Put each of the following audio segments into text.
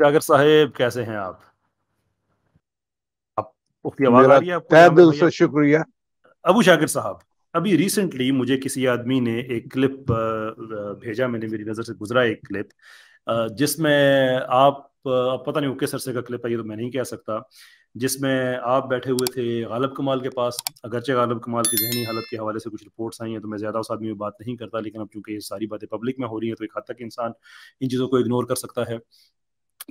जागर साहेब कैसे हैं आप आवाज आ रही है शुक्रिया अबू शाकिर साहब अभी रिसेंटली मुझे किसी आदमी ने एक क्लिप भेजा मैंने मेरी नज़र से गुजरा एक क्लिप जिसमें आप पता नहीं ओके से का क्लिप है ये तो मैं नहीं कह सकता जिसमें आप बैठे हुए थे गालब कमाल के पास अगरचे गालब कमाल की जहनी हालत के हवाले से कुछ रिपोर्ट्स आई हैं तो मैं ज़्यादा उस आदमी में बात नहीं करता लेकिन अब चूंकि ये सारी बातें पब्लिक में हो रही हैं तो एक हद तक इंसान इन चीज़ों को इग्नोर कर सकता है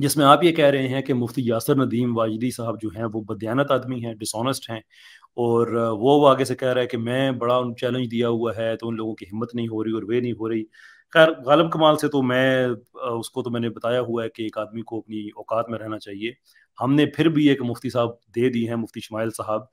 जिसमें आप ये कह रहे हैं कि मुफ्ती यासर नदीम वाजदी साहब जो हैं वो बदयानत आदमी हैं डिसऑनेस्ट हैं और वो वो आगे से कह रहा है कि मैं बड़ा चैलेंज दिया हुआ है तो उन लोगों की हिम्मत नहीं हो रही और वे नहीं हो रही खैर गालब कमाल से तो मैं उसको तो मैंने बताया हुआ है कि एक आदमी को अपनी औकात में रहना चाहिए हमने फिर भी एक मुफ्ती साहब दे दी हैं मुफ्ती शमाइल साहब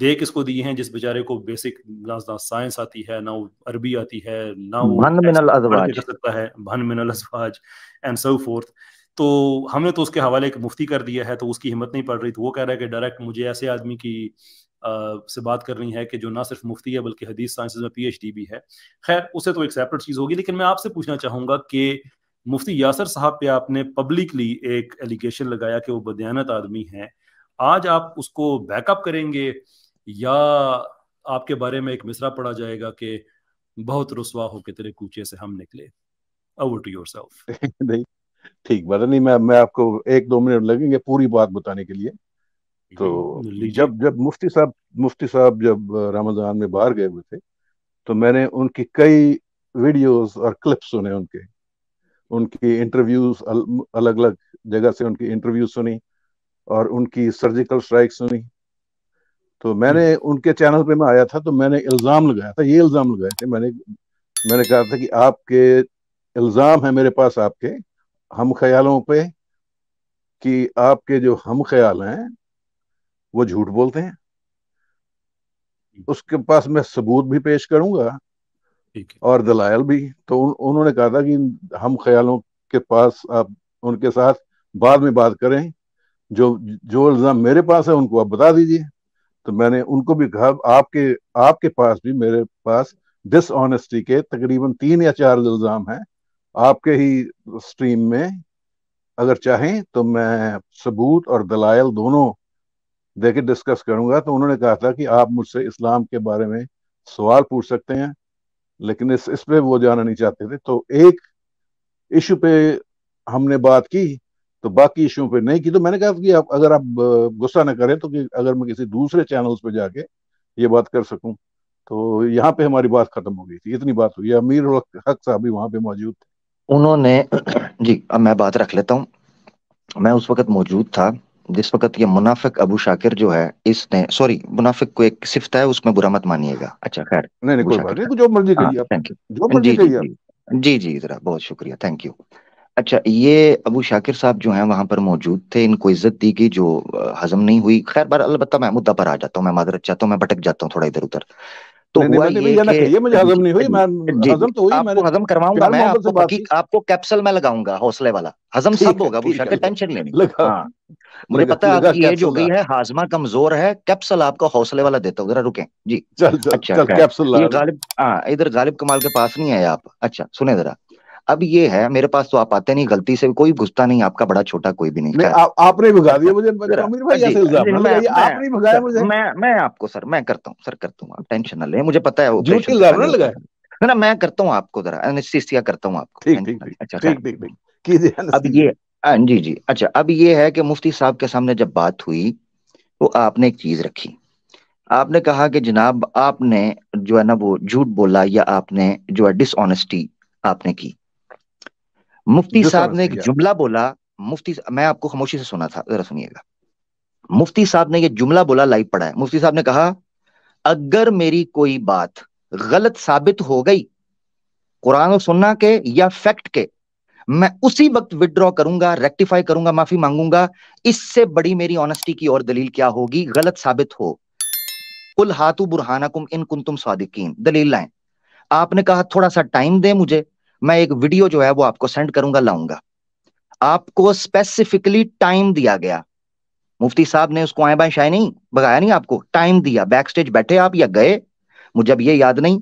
दे किसको दिए हैं जिस बेचारे को बेसिक ना ना साइंस आती है ना अरबी आती है ना वो सकता है भन मिनल अजवाज एंड सो फोर्थ तो हमने तो उसके हवाले एक मुफ्ती कर दिया है तो उसकी हिम्मत नहीं पड़ रही तो वो कह रहा है कि डायरेक्ट मुझे ऐसे आदमी की आ, से बात करनी है कि जो ना सिर्फ मुफ्ती है बल्कि हदीस साइंसेज में पीएचडी भी है खैर उसे तो एक सेपरेट चीज़ होगी लेकिन मैं आपसे पूछना चाहूँगा कि मुफ्ती यासर साहब पे आपने पब्लिकली एक एलिगेशन लगाया कि वो बदयानत आदमी है आज आप उसको बैकअप करेंगे या आपके बारे में एक मिसरा पढ़ा जाएगा कि बहुत रसवा हो के तेरे कूचे से हम निकले अवर टू योर सेल्फ ठीक बात नहीं मैं मैं आपको एक दो मिनट लगेंगे पूरी बात बताने के लिए तो जब जब मुफ्ती साहब मुफ्ती साहब जब रमजान में बाहर गए हुए थे तो मैंने उनकी कई वीडियोस और क्लिप्स सुने उनके उनकी इंटरव्यूज अल, अलग अलग जगह से उनकी इंटरव्यू सुनी और उनकी सर्जिकल स्ट्राइक सुनी तो मैंने उनके चैनल पे मैं आया था तो मैंने इल्ज़ाम लगाया था ये इल्ज़ाम लगाए थे मैंने मैंने कहा था कि आपके इल्ज़ाम है मेरे पास आपके हम ख्यालों पे कि आपके जो हम ख्याल हैं वो झूठ बोलते हैं हम्म। उसके पास मैं सबूत भी पेश करूंगा और दलायल भी तो उन, उन्होंने कहा था कि हम ख्यालों के पास आप उनके साथ बाद में बात करें जो जो इल्ज़ाम मेरे पास है उनको आप बता दीजिए तो मैंने उनको भी कहा आपके आपके पास भी मेरे पास डिसऑनेस्टी के तकरीबन तीन या चार इल्ज़ाम हैं आपके ही स्ट्रीम में अगर चाहें तो मैं सबूत और दलायल दोनों दे डिस्कस करूंगा तो उन्होंने कहा था कि आप मुझसे इस्लाम के बारे में सवाल पूछ सकते हैं लेकिन इस इस पे वो जाना नहीं चाहते थे तो एक इशू पे हमने बात की तो बाकी इशू पे नहीं की तो मैंने कहा कि आप अगर आप गुस्सा ना करें तो कि अगर मैं किसी दूसरे चैनल्स पे जाके ये बात कर सकूं तो यहाँ पे हमारी बात खत्म हो गई थी इतनी बात हुई अमीर हक साहब भी वहाँ पे मौजूद थे उन्होंने जी अब मैं बात रख लेता हूँ मैं उस वक्त मौजूद था जिस वक्त ये मुनाफिक अबू शाकिर जो है इसने सॉरी मुनाफिक को एक सिफ्त है उसमें बुरा मत मानिएगा अच्छा खैर नहीं नहीं कोई बात नहीं जो मर्जी कहिए थैंक हाँ, यू जी जी जी जी जरा बहुत शुक्रिया थैंक यू अच्छा ये अबू शाकिर साहब जो हैं वहां पर मौजूद थे इनको इज्जत दी गई जो हजम नहीं हुई खैर बार अलबत्ता मैं मुद्दा पर आ जाता हूँ मैं मादरत चाहता हूँ मैं भटक जाता हूँ थोड़ा इधर उधर तो हजम मैं तो आपको करवाऊंगा मैं आपको में लगाऊंगा हौसले वाला हजम सब होगा टेंशन लेने हाँ। मुझे पता है आपकी एज हो गई है हाजमा कमजोर है कैप्सल आपको हौसले वाला देता हूँ जरा रुके जी चल, चल, अच्छा चल, कैप्सूल अच्छा। गालिब हाँ इधर गालिब कमाल के पास नहीं है आप अच्छा सुने जरा अब ये है मेरे पास तो आप आते नहीं गलती से कोई घुसता नहीं आपका बड़ा छोटा कोई भी नहीं, आपने भगा दिया मुझे मैं आपको सर मैं करता हूँ सर करता हूँ आप टेंशन ना ले मुझे पता है ना ना मैं करता हूँ आपको जरा एनेस्थीसिया करता हूँ आपको ठीक हाँ अच्छा, अच्छा। ठीक ठीक ठीक अब ये हाँ जी जी अच्छा अब ये है कि मुफ्ती साहब के सामने जब बात हुई तो आपने एक चीज रखी आपने कहा कि जनाब आपने जो है ना वो झूठ बोला या आपने जो है डिसऑनेस्टी आपने की मुफ्ती साहब ने एक जुमला बोला मुफ्ती मैं आपको खामोशी से सुना था जरा सुनिएगा मुफ्ती साहब ने ये जुमला बोला लाइव पढ़ा है मुफ्ती साहब ने कहा अगर मेरी कोई बात गलत साबित हो गई कुरान और सुन्ना के या फैक्ट के मैं उसी वक्त विदड्रॉ करूंगा रेक्टिफाई करूंगा माफी मांगूंगा इससे बड़ी मेरी ऑनेस्टी की और दलील क्या होगी गलत साबित हो कुल हाथू बुरहाना कुम इन कुन तुम स्वादिकीन दलील लाए आपने कहा थोड़ा सा टाइम दे मुझे मैं एक वीडियो जो है वो आपको सेंड करूंगा लाऊंगा आपको स्पेसिफिकली टाइम दिया गया मुफ्ती साहब ने उसको आए बाएं शाय नहीं भगाया नहीं आपको टाइम दिया बैक स्टेज बैठे आप या गए मुझे अब ये याद नहीं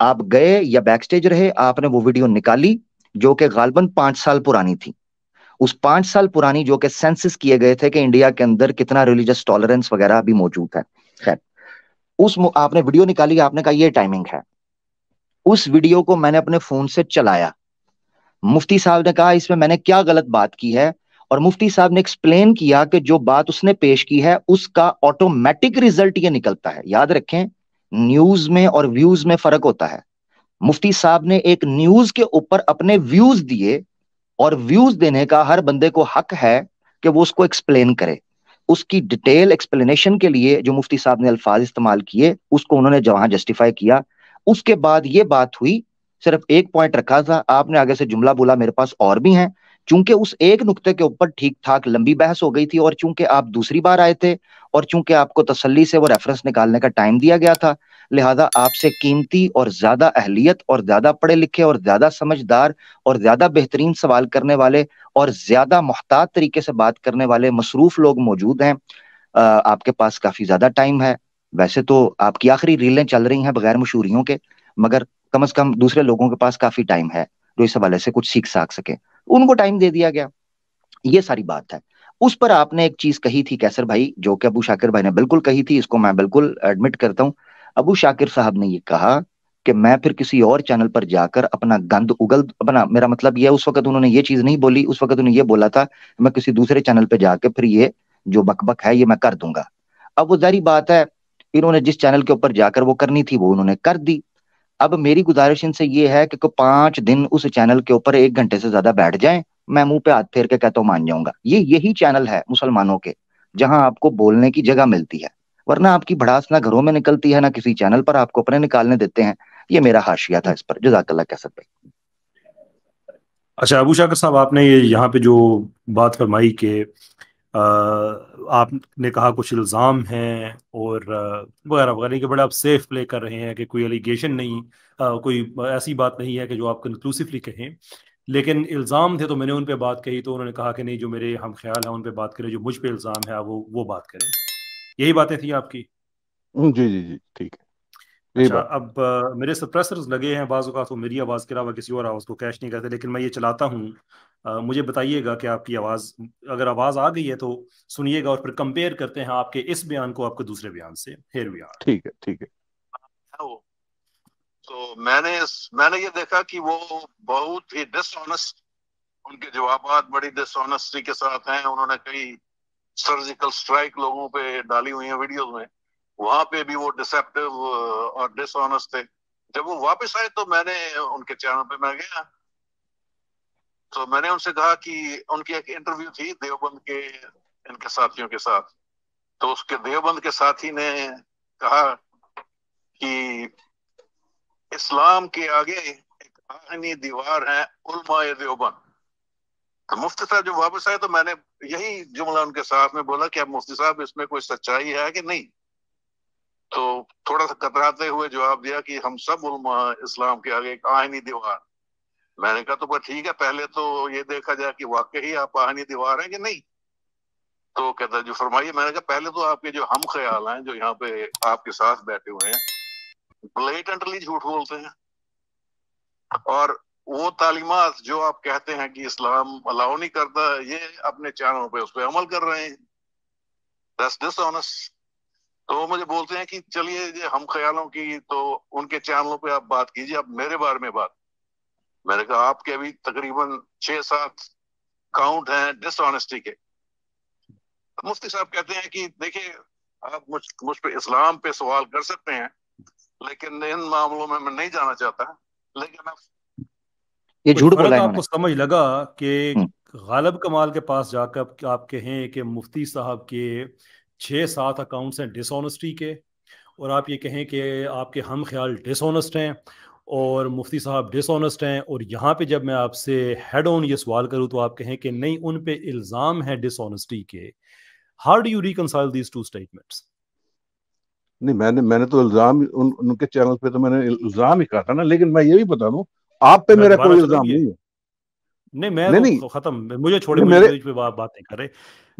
आप गए या बैक स्टेज रहे आपने वो वीडियो निकाली जो कि गालबन पांच साल पुरानी थी उस पांच साल पुरानी जो कि सेंसिस किए गए थे कि इंडिया के अंदर कितना रिलीजियस टॉलरेंस वगैरह अभी मौजूद है खैर उस आपने वीडियो निकाली आपने कहा ये टाइमिंग है उस वीडियो को मैंने अपने फोन से चलाया मुफ्ती साहब ने कहा इसमें मैंने क्या गलत बात की है और मुफ्ती साहब ने एक्सप्लेन किया कि जो बात उसने पेश की है उसका ऑटोमेटिक रिजल्ट ये निकलता है याद रखें न्यूज में और व्यूज में फर्क होता है मुफ्ती साहब ने एक न्यूज के ऊपर अपने व्यूज दिए और व्यूज देने का हर बंदे को हक है कि वो उसको एक्सप्लेन करे उसकी डिटेल एक्सप्लेनेशन के लिए जो मुफ्ती साहब ने अल्फाज इस्तेमाल किए उसको उन्होंने जहां जस्टिफाई किया उसके बाद ये बात हुई सिर्फ एक पॉइंट रखा था आपने आगे से जुमला बोला मेरे पास और भी हैं चूंकि उस एक नुक्ते के ऊपर ठीक ठाक लंबी बहस हो गई थी और चूंकि आप दूसरी बार आए थे और चूंकि आपको तसल्ली से वो रेफरेंस निकालने का टाइम दिया गया था लिहाजा आपसे कीमती और ज्यादा अहलियत और ज्यादा पढ़े लिखे और ज्यादा समझदार और ज्यादा बेहतरीन सवाल करने वाले और ज्यादा मोहतात तरीके से बात करने वाले मसरूफ लोग मौजूद हैं आपके पास काफी ज्यादा टाइम है वैसे तो आपकी आखिरी रीलें चल रही हैं बगैर मशहूरियों के मगर कम से कम दूसरे लोगों के पास काफी टाइम है जो इस हवाले से कुछ सीख साख सके उनको टाइम दे दिया गया ये सारी बात है उस पर आपने एक चीज कही थी कैसर भाई जो कि अबू शाकिर भाई ने बिल्कुल कही थी इसको मैं बिल्कुल एडमिट करता हूँ अबू शाकिर साहब ने ये कहा कि मैं फिर किसी और चैनल पर जाकर अपना गंद उगल अपना मेरा मतलब यह उस वक्त उन्होंने ये चीज नहीं बोली उस वक्त उन्होंने ये बोला था मैं किसी दूसरे चैनल पर जाकर फिर ये जो बकबक है ये मैं कर दूंगा अब वो जारी बात है इन्होंने जिस चैनल के ऊपर जाकर वो करनी थी वो उन्होंने कर दी अब मेरी गुजारिश इनसे ये है कि पांच दिन उस चैनल के ऊपर एक घंटे से ज्यादा बैठ जाए मैं मुंह पे हाथ फेर के कहता हूँ मान जाऊंगा ये यही चैनल है मुसलमानों के जहां आपको बोलने की जगह मिलती है वरना आपकी भड़ास ना घरों में निकलती है ना किसी चैनल पर आपको अपने निकालने देते हैं ये मेरा हाशिया था इस पर जजाकल्ला कैसर भाई अच्छा अबू शाकर साहब आपने ये यहाँ पे जो बात फरमाई के आपने कहा कुछ इल्ज़ाम हैं और वगैरह वगैरह कि बड़े आप सेफ प्ले कर रहे हैं कि कोई एलिगेशन नहीं आ, कोई ऐसी बात नहीं है कि जो आप कंक्लूसिवली कहें लेकिन इल्ज़ाम थे तो मैंने उन पर बात कही तो उन्होंने कहा कि नहीं जो मेरे हम ख्याल हैं उन पर बात करें जो मुझ पर इल्ज़ाम है वो वो बात करें यही बातें थी आपकी जी जी जी ठीक है अच्छा अब आ, मेरे सप्रेसर लगे हैं बाज़ अवत वो मेरी आवाज़ के अलावा किसी और आवाज़ को कैश नहीं करते लेकिन मैं ये चलाता हूँ मुझे बताइएगा कि आपकी आवाज़ अगर आवाज़ आ गई है तो सुनिएगा और फिर कंपेयर करते हैं आपके इस बयान को आपके दूसरे बयान से हेर वी आर ठीक है ठीक है तो मैंने मैंने ये देखा कि वो बहुत ही डिसऑनेस्ट उनके जवाब बड़ी डिसऑनेस्टी के साथ हैं उन्होंने कई सर्जिकल स्ट्राइक लोगों पे डाली हुई है वीडियोस में वहां पे भी वो डिसेप्टिव uh, और डिसऑनेस्ट थे जब वो वापस आए तो मैंने uh, उनके चैनल पे मैं गया तो मैंने उनसे कहा कि उनकी एक इंटरव्यू थी देवबंद के इनके साथियों के साथ तो उसके देवबंद के साथी ने कहा कि इस्लाम के आगे एक आहनी दीवार है उलमा देवबंद तो मुफ्ती साहब जब वापस आए तो मैंने यही जुमला उनके साथ में बोला कि अब मुफ्ती साहब इसमें कोई सच्चाई है कि नहीं तो थोड़ा सा कतराते हुए जवाब दिया कि हम सब इस्लाम के आगे एक आहनी दीवार मैंने कहा तो ठीक है पहले तो ये देखा जाए कि वाकई आप आहनी दीवार हैं कि नहीं तो कहता जो फरमाइए मैंने कहा पहले तो आपके जो हम ख्याल हैं जो यहाँ पे आपके साथ बैठे हुए हैं ब्लेटेंटली झूठ बोलते हैं और वो तालीमत जो आप कहते हैं कि इस्लाम अलाउ नहीं करता ये अपने चैनलों पे उस पर अमल कर रहे हैं दस डिस तो मुझे बोलते हैं कि चलिए हम ख्यालों की तो उनके चैनलों पे आप बात कीजिए आप मेरे बारे में बात मैंने कहा आपके अभी तकरीबन छह सात काउंट हैं डिसऑनेस्टी के मुफ्ती साहब कहते हैं कि देखिए आप मुझ मुझ पे इस्लाम पे सवाल कर सकते हैं लेकिन इन मामलों में मैं नहीं जाना चाहता लेकिन आप ये झूठ बोला आपको समझ लगा कि हम्म। गालब कमाल के पास जाकर आप कहें कि मुफ्ती साहब के छः सात अकाउंट्स हैं डिसऑनेस्टी के और आप ये कहें कि आपके हम ख्याल डिसऑनेस्ट हैं और मुफ्ती साहब डिसऑनेस्ट हैं और यहाँ पे जब मैं आपसे हेड ऑन ये सवाल करूँ तो आप कहें कि नहीं उन पे इल्ज़ाम है डिसऑनेस्टी के how do you reconcile these two statements नहीं मैंने मैंने तो इल्ज़ाम उन, उनके चैनल पे तो मैंने इल्ज़ाम ही कहा था ना लेकिन मैं ये भी बता दूँ आप पे मेरा कोई इल्ज़ाम नहीं है नहीं मैं नहीं, तो नहीं, खत्म मुझे छोड़े नहीं करे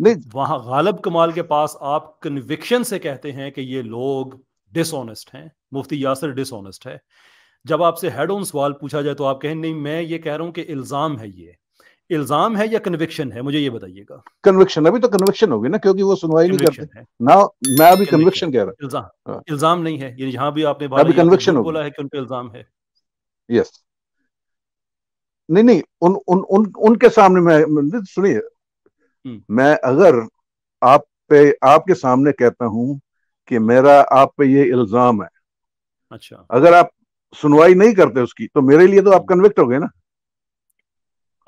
नहीं वहां कमाल के पास आप कन्विक्शन से कहते हैं कि ये लोग डिसऑनेस्ट हैं मुफ्ती यासर डिसऑनेस्ट है जब आपसे हेड ऑन सवाल पूछा जाए तो आप कहें नहीं मैं ये कह रहा हूं कि इल्जाम है ये इल्जाम है या कन्विक्शन है मुझे ये बताइएगा कन्विक्शन अभी तो कन्विक्शन होगी ना क्योंकि वो सुनवाई नहीं करते ना मैं अभी कन्विक्शन कह रहा हूँ इल्जाम हाँ। इल्जाम नहीं है यहाँ भी आपने बोला है कि उन पर इल्जाम है यस नहीं नहीं उन उन उन उनके सामने मैं सुनिए हम्म। मैं अगर आप पे आपके सामने कहता हूं कि मेरा आप पे ये इल्जाम है अच्छा अगर आप सुनवाई नहीं करते उसकी तो मेरे लिए तो आप कन्विक्ट हम्म। हो गए ना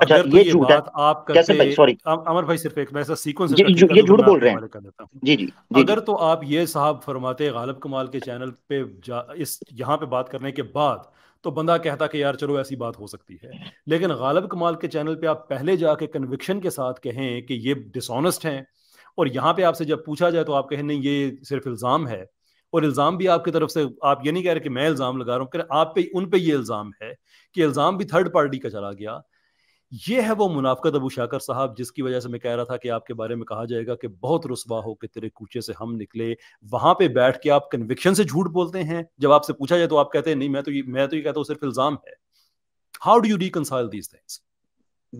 अच्छा तो ये झूठ है आप कैसे सॉरी अमर भाई सिर्फ एक सीक्वेंस ये झूठ बोल रहे हैं जी जी अगर तो आप ये साहब फरमाते गालिब कमाल के चैनल पे इस यहाँ पे बात करने के बाद तो बंदा कहता कि यार चलो ऐसी बात हो सकती है लेकिन गालिब कमाल के चैनल पे आप पहले जाके कन्विक्शन के साथ कहें कि ये डिसऑनेस्ट हैं और यहाँ पे आपसे जब पूछा जाए तो आप कहें नहीं ये सिर्फ इल्ज़ाम है और इल्ज़ाम भी आपकी तरफ से आप ये नहीं कह रहे कि मैं इल्ज़ाम लगा रहा हूँ आप पे उन पे ये इल्ज़ाम है कि इल्ज़ाम भी थर्ड पार्टी का चला गया ये है वो मुनाफ़त अबू शाकर साहब जिसकी वजह से मैं कह रहा था कि आपके बारे में कहा जाएगा कि बहुत रसवा हो कि तेरे कूचे से हम निकले वहां पे बैठ के आप कन्विक्शन से झूठ बोलते हैं जब आपसे पूछा जाए तो आप कहते हैं नहीं मैं तो ये मैं तो ये कहता हूँ सिर्फ इल्जाम है how do you reconcile these things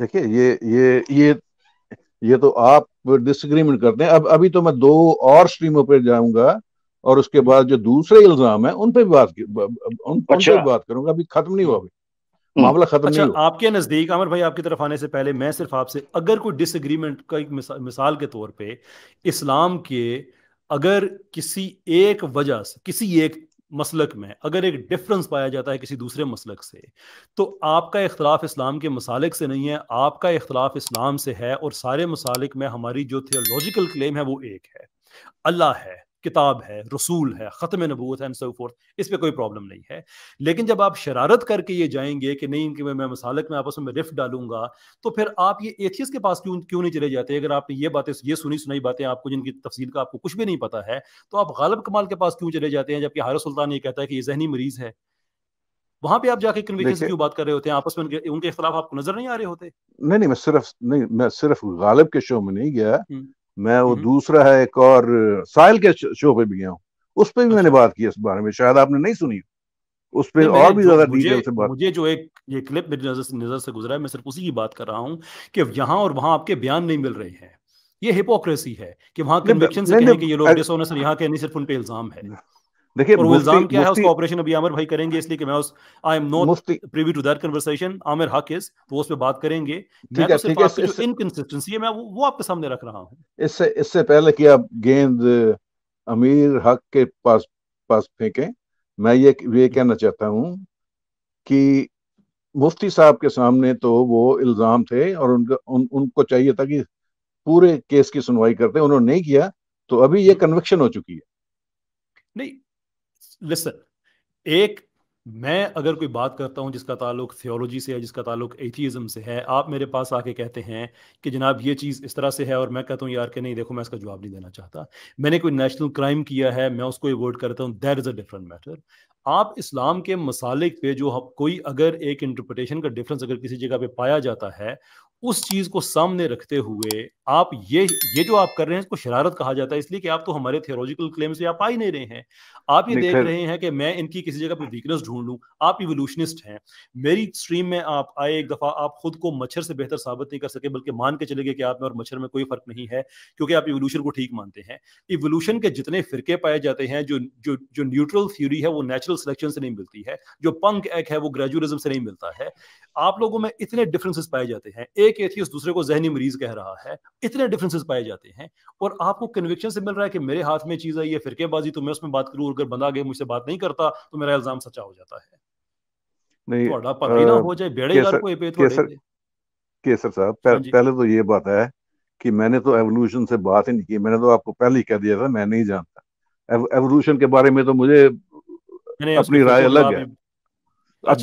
देखिए ये ये ये ये तो आप डिसग्रीमेंट करते हैं अब अभी तो मैं दो और स्ट्रीमों पर जाऊंगा और उसके बाद जो दूसरे इल्जाम है उन पर भी बात उन, उन पर भी बात करूंगा अभी खत्म नहीं हुआ अभी हम्म। मामला खत्म अच्छा, नहीं आपके नजदीक अमर भाई आपकी तरफ आने से पहले मैं सिर्फ आपसे अगर कोई डिसएग्रीमेंट का एक मिसाल के तौर पे इस्लाम के अगर किसी एक वजह से किसी एक मसलक में अगर एक डिफरेंस पाया जाता है किसी दूसरे मसलक से तो आपका इख्तलाफ इस्लाम के मसालिक से नहीं है आपका इख्तलाफ इस्लाम से है और सारे मसालिक में हमारी जो थियोलॉजिकल क्लेम है वो एक है अल्लाह है किताब है रसूल है ख़त्म नबूत है सो फोर्थ इस पर कोई प्रॉब्लम नहीं है लेकिन जब आप शरारत करके ये जाएंगे कि नहीं इनके मैं मसालक में आपस में रिफ्ट डालूंगा तो फिर आप ये एथियस के पास क्यों क्यों नहीं चले जाते अगर आपने ये बातें ये सुनी सुनाई बातें आपको जिनकी तफसील का आपको कुछ भी नहीं पता है तो आप गालब कमाल के पास क्यों चले जाते हैं जबकि हारो सुल्तान ये कहता है कि ये जहनी मरीज है वहां पे आप जाके कन्विक्शन क्यों बात कर रहे होते हैं आपस में उनके उनके खिलाफ आपको नजर नहीं आ रहे होते नहीं नहीं मैं सिर्फ नहीं मैं सिर्फ गालिब के शो में नहीं गया हम्म। मैं वो हम्म। दूसरा है एक और साहिल के शो पे भी गया हूँ उस पर भी मैंने अच्छा। बात की इस बारे में शायद आपने नहीं सुनी उस पे और भी ज्यादा डिटेल से बात मुझे जो एक ये क्लिप मेरी नजर से नजर से गुजरा है मैं सिर्फ उसी की बात कर रहा हूँ कि यहाँ और वहां आपके बयान नहीं मिल रहे हैं ये हिपोक्रेसी है कि वहां कन्विक्शन से कहें कि ये लोग डिसऑनेस्ट यहाँ के नहीं सिर्फ उन पे इल्जाम है देखिए मैं ये ये कहना चाहता हूँ कि मुफ्ती साहब के सामने तो वो इल्ज़ाम थे और उनका उन, उनको चाहिए था कि पूरे केस की सुनवाई करते उन्होंने नहीं किया तो अभी ये कन्विक्शन हम्म। हो चुकी है नहीं लिसन एक मैं अगर कोई बात करता हूं जिसका ताल्लुक थियोलॉजी से है जिसका ताल्लुक एथीज़म से है आप मेरे पास आके कहते हैं कि जनाब ये चीज़ इस तरह से है और मैं कहता हूं यार के नहीं देखो मैं इसका जवाब नहीं देना चाहता मैंने कोई नेशनल क्राइम किया है मैं उसको अवॉइड करता हूं that is a different matter आप इस्लाम के मसालिक पे जो कोई अगर एक इंटरप्रटेशन का डिफरेंस अगर किसी जगह पे पाया जाता है उस चीज को सामने रखते हुए आप ये ये जो आप कर रहे हैं इसको शरारत कहा जाता है इसलिए कि आप तो हमारे थियोलॉजिकल क्लेम से आप आ ही नहीं रहे हैं आप ये देख रहे हैं कि मैं इनकी किसी जगह पर वीकनेस ढूंढ लूं आप इवोल्यूशनिस्ट हैं मेरी स्ट्रीम में आप आए एक दफा आप खुद को मच्छर से बेहतर साबित नहीं कर सके बल्कि मान के चले गए कि आप में और मच्छर में कोई फर्क नहीं है क्योंकि आप इवोल्यूशन को ठीक मानते हैं इवोल्यूशन के जितने फिरके पाए जाते हैं जो जो जो न्यूट्रल थ्योरी है वो नेचुरल सिलेक्शन से नहीं मिलती है जो पंक एक है वो ग्रेजुअलिज्म से नहीं मिलता है आप लोगों में इतने डिफरेंसेस पाए जाते हैं एक एक एथियस दूसरे को जहनी मरीज कह रहा है इतने डिफरेंसेस पाए जाते हैं और आपको कन्विक्शन से मिल रहा है कि मेरे हाथ में चीज़ आई है फिरकेबाजी तो मैं उसमें बात करूँ अगर बंदा गए मुझसे बात नहीं करता तो मेरा इल्ज़ाम सच्चा हो जाता है नहीं आ, हो जाए बेड़ेदार कोई पे केसर साहब हाँ पहले तो ये बात है कि मैंने तो एवोल्यूशन से बात ही नहीं की मैंने तो आपको पहले ही कह दिया था मैं नहीं जानता एवोल्यूशन के बारे में तो मुझे अपनी राय अलग है हाँ,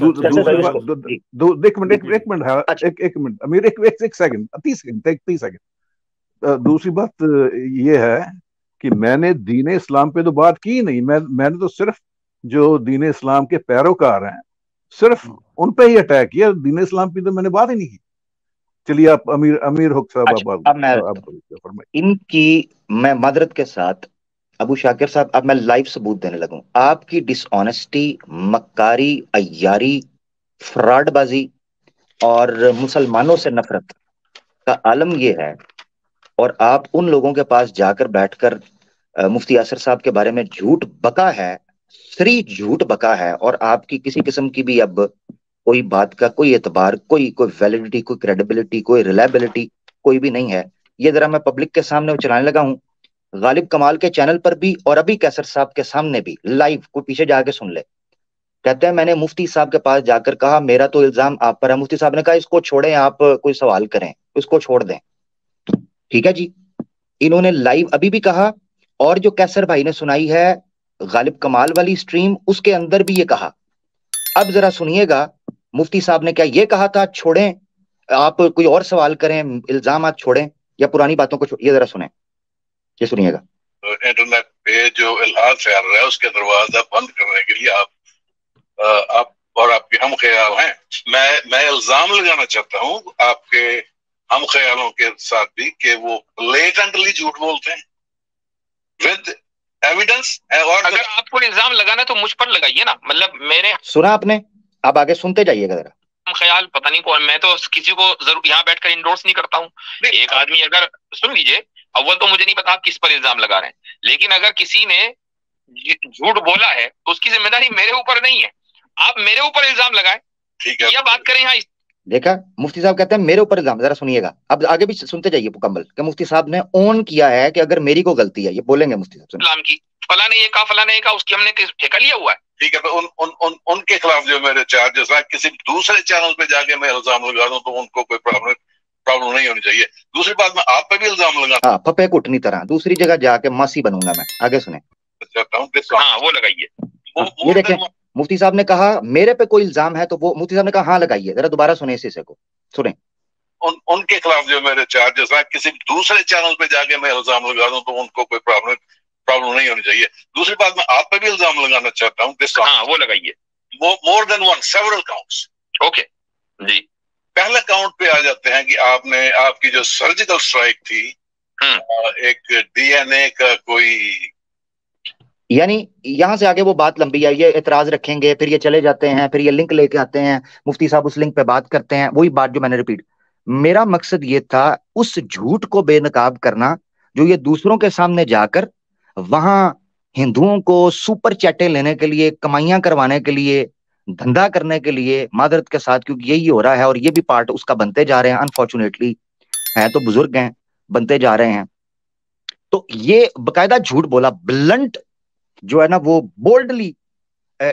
दूसरी बात ये है कि मैंने दीन इस्लाम पे तो बात की नहीं मैं मैंने तो सिर्फ जो दीन इस्लाम के पैरोकार हैं सिर्फ हाँ। उन पे ही अटैक किया दीन इस्लाम पे तो मैंने बात ही नहीं की चलिए आप अमीर अमीर हुक साहब अच्छा, आप, आप, आप, आप इनकी मैं मदरत के साथ अबू शाकिर साहब अब मैं लाइव सबूत देने लगू आपकी डिसऑनेस्टी मक्कारी अयारी फ्रॉडबाजी और मुसलमानों से नफरत का आलम यह है और आप उन लोगों के पास जाकर बैठकर मुफ्ती आसर साहब के बारे में झूठ बका है श्री झूठ बका है और आपकी किसी किस्म की भी अब कोई बात का कोई एतबार कोई कोई वैलिडिटी कोई क्रेडिबिलिटी कोई रिलायबिलिटी कोई भी नहीं है ये जरा मैं पब्लिक के सामने चलाने लगा हूँ गालिब कमाल के चैनल पर भी और अभी कैसर साहब के सामने भी लाइव को पीछे जाके सुन ले कहते हैं मैंने मुफ्ती साहब के पास जाकर कहा मेरा तो इल्जाम आप पर है मुफ्ती साहब ने कहा इसको छोड़े आप कोई सवाल करें इसको छोड़ दें ठीक है जी इन्होंने लाइव अभी भी कहा और जो कैसर भाई ने सुनाई है गालिब कमाल वाली स्ट्रीम उसके अंदर भी ये कहा अब जरा सुनिएगा मुफ्ती साहब ने क्या ये कहा था छोड़ें आप कोई और सवाल करें इल्जाम आप छोड़ें या पुरानी बातों को ये जरा सुने ये सुनिएगा इंटरनेट पे जो इलाज फैल रहा है उसके दरवाजा बंद करने के लिए आप आप और आपके हम ख्याल हैं मैं मैं इल्जाम लगाना चाहता हूँ आपके हम ख्यालों के साथ भी कि वो लेटेंटली झूठ बोलते हैं विद एविडेंस और अगर आपको इल्जाम लगाना तो मुझ पर लगाइए ना मतलब मेरे सुना आपने आप आगे सुनते जाइएगा जरा ख्याल पता नहीं कौन मैं तो किसी को जरूर यहाँ बैठकर इंडोर्स नहीं करता हूँ एक आदमी अगर सुन लीजिए अव्वल तो मुझे नहीं पता आप किस पर इल्जाम लगा रहे हैं लेकिन अगर किसी ने झूठ बोला है तो उसकी जिम्मेदारी मेरे ऊपर नहीं है आप मेरे ऊपर इल्जाम लगाए ठीक है यह बात करें यहाँ देखा मुफ्ती साहब कहते हैं मेरे ऊपर इल्जाम जरा सुनिएगा अब आगे भी सुनते जाइए मुकम्मल कि मुफ्ती साहब ने ओन किया है कि अगर मेरी को गलती है ये बोलेंगे मुफ्ती साहब इस्लाम की फला ने ये कहा फला ने ये कहा उसकी हमने ठेका लिया हुआ है ठीक है तो उन, उन, उन, उनके खिलाफ जो मेरे चार्जेस हैं किसी दूसरे चैनल पे जाके मैं इल्जाम लगा दूं तो उनको कोई प्रॉब्लम प्रॉब्लम नहीं होनी चाहिए दूसरी बात मैं आप पे भी इल्जाम लगा हाँ पपे कुटनी तरह दूसरी जगह जाके मासी बनूंगा मैं आगे सुने हाँ, वो लगाइए हाँ, ये मतलब देखें मुफ्ती साहब ने कहा मेरे पे कोई इल्जाम है तो वो मुफ्ती साहब ने कहा हाँ लगाइए जरा दोबारा सुने इस हिस्से को सुने उन उनके खिलाफ जो मेरे चार्जेस हैं किसी दूसरे चैनल पे जाके मैं इल्जाम लगा दूं तो उनको कोई प्रॉब्लम प्रॉब्लम नहीं होनी चाहिए दूसरी बात मैं आप पे भी इल्जाम लगाना चाहता हूँ हाँ, वो लगाइए more than one several counts okay जी पहले काउंट पे आ जाते हैं कि आपने आपकी जो सर्जिकल स्ट्राइक थी हम्म। एक डीएनए का कोई यानी यहां से आगे वो बात लंबी है ये इतराज रखेंगे फिर ये चले जाते हैं फिर ये लिंक लेके आते हैं मुफ्ती साहब उस लिंक पे बात करते हैं वही बात जो मैंने रिपीट मेरा मकसद ये था उस झूठ को बेनकाब करना जो ये दूसरों के सामने जाकर वहां हिंदुओं को सुपर चैटे लेने के लिए कमाइयां करवाने के लिए धंधा करने के लिए मादरत के साथ क्योंकि यही हो रहा है और ये भी पार्ट उसका बनते जा रहे हैं अनफॉर्चुनेटली है तो बुजुर्ग हैं बनते जा रहे हैं तो ये बकायदा झूठ बोला ब्लंट जो है ना वो बोल्डली